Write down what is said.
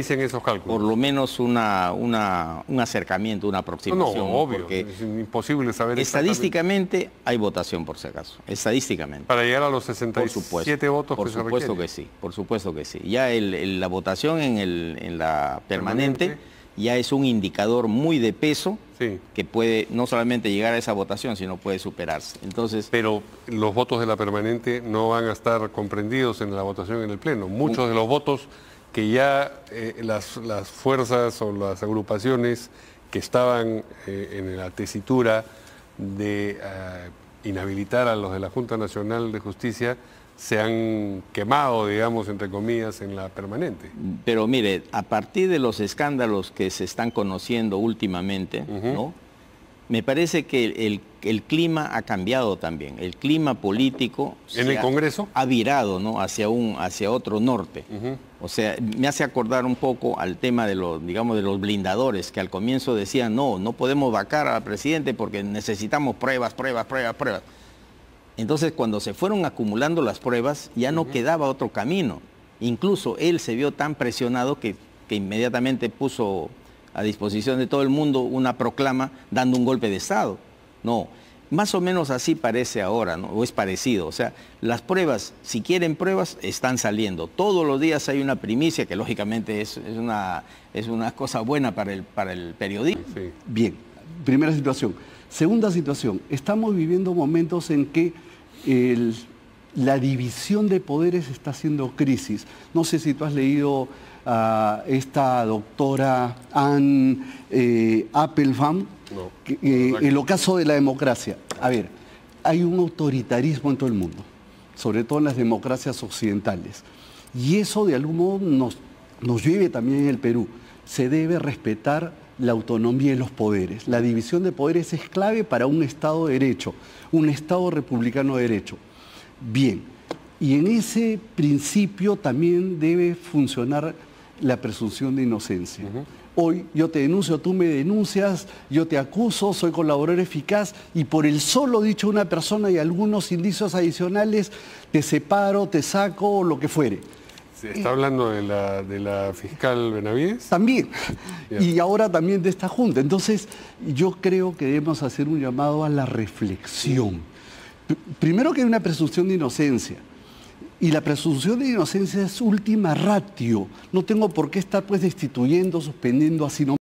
dicen esos cálculos? Por lo menos una, un acercamiento, una aproximación. No, obvio, porque es imposible saber Estadísticamente hay votación, por si acaso, estadísticamente. Para llegar a los 67 por supuesto, votos por supuesto que sí, por supuesto que sí. Ya la votación en, la permanente, ya es un indicador muy de peso que puede no solamente llegar a esa votación, sino puede superarse. Entonces, Pero los votos de la permanente no van a estar comprendidos en la votación en el Pleno. Muchos de los votos que ya eh, las, fuerzas o las agrupaciones que estaban eh, en la tesitura de eh, inhabilitar a los de la Junta Nacional de Justicia se han quemado, digamos, entre comillas, en la permanente. Pero mire, a partir de los escándalos que se están conociendo últimamente, ¿no? Me parece que el, clima ha cambiado también. El clima político en el ha, Congreso ha virado, ¿no? Hacia un, hacia otro norte. O sea, me hace acordar un poco al tema de los, digamos, de los blindadores que al comienzo decían no, no podemos vacar al presidente porque necesitamos pruebas, pruebas, pruebas, pruebas. Entonces, cuando se fueron acumulando las pruebas, ya no quedaba otro camino. Incluso él se vio tan presionado que, que inmediatamente puso a disposición de todo el mundo una proclama dando un golpe de Estado. No, más o menos así parece ahora, ¿no? o es parecido. O sea, las pruebas, si quieren pruebas, están saliendo. Todos los días hay una primicia, que lógicamente es, una, es una, cosa buena para el, para el periodismo. Bien, primera situación. Segunda situación, estamos viviendo momentos en que el la división de poderes está haciendo crisis. No sé si tú has leído a ah, esta doctora Anne eh, Applebaum, eh, el ocaso de la democracia. A ver, hay un autoritarismo en todo el mundo, sobre todo en las democracias occidentales. Y eso de algún modo nos, nos también en el Perú. Se debe respetar la autonomía de los poderes. La división de poderes es clave para un Estado de Derecho, un Estado republicano de Derecho bien. Y en ese principio también debe funcionar la presunción de inocencia. Hoy yo te denuncio, tú me denuncias, yo te acuso, soy colaborador eficaz y por el solo dicho de una persona y algunos indicios adicionales te separo, te saco lo que fuere. ¿Se ¿Está hablando de la, fiscal Benavides? También. Y ahora también de esta Junta. Entonces, yo creo que debemos hacer un llamado a la reflexión primero que hay una presunción de inocencia. Y la presunción de inocencia es última ratio. No tengo por qué estar pues destituyendo, suspendiendo así nomás.